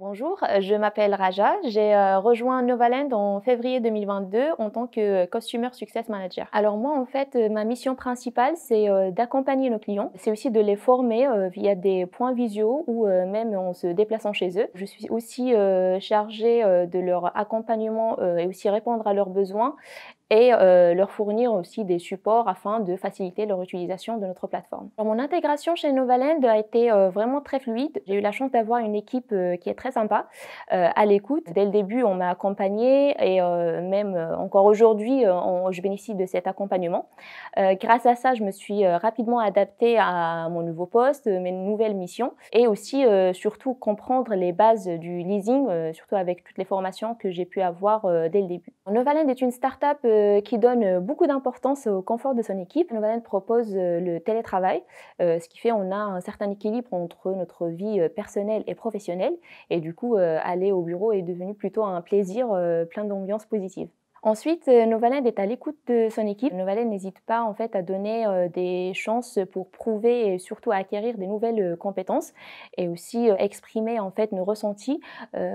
Bonjour, euh, je m'appelle Raja. J'ai euh, rejoint Novaland en février 2022 en tant que euh, Customer Success Manager. Alors moi, en fait, ma mission principale, c'est d'accompagner nos clients. C'est aussi de les former via des points visio ou même en se déplaçant chez eux. Je suis aussi chargée de leur accompagnement et aussi répondre à leurs besoins et euh, leur fournir aussi des supports afin de faciliter leur utilisation de notre plateforme. mon intégration chez Novalend a été euh, vraiment très fluide. J'ai eu la chance d'avoir une équipe euh, qui est très sympa, à l'écoute. Dès le début, on m'a accompagnée et même encore aujourd'hui, je bénéficie de cet accompagnement. grâce à ça, je me suis rapidement adaptée à mon nouveau poste, mes nouvelles missions et aussi surtout comprendre les bases du leasing, surtout avec toutes les formations que j'ai pu avoir dès le début. Novalend est une start-up euh, qui donne euh, beaucoup d'importance au confort de son équipe. Novaland propose euh, le télétravail, ce qui fait qu'on a un certain équilibre entre notre vie personnelle et professionnelle. Et du coup, aller au bureau est devenu plutôt un plaisir plein d'ambiance positive. Ensuite, euh, Novaland est à l'écoute de son équipe. Novaland n'hésite pas en fait à donner euh, des chances pour prouver et surtout à acquérir des nouvelles euh, compétences et aussi exprimer en fait nos ressentis,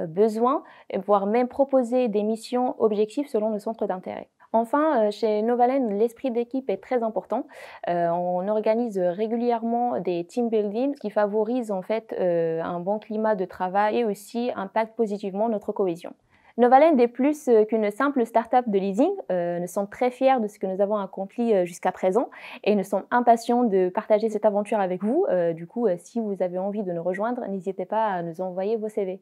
besoins, voire même proposer des missions objectives selon nos centres d'intérêt. Enfin, chez Novalen, l'esprit d'équipe est très important. on organise régulièrement des team building qui favorisent en fait un bon climat de travail et aussi impactent positivement notre cohésion. Novalend est plus euh, qu'une simple start-up de leasing. Euh, nous sommes très fiers de ce que nous avons accompli euh, jusqu'à présent et nous sommes impatients de partager cette aventure avec vous. du coup, si vous avez envie de nous rejoindre, n'hésitez pas à nous envoyer vos CV.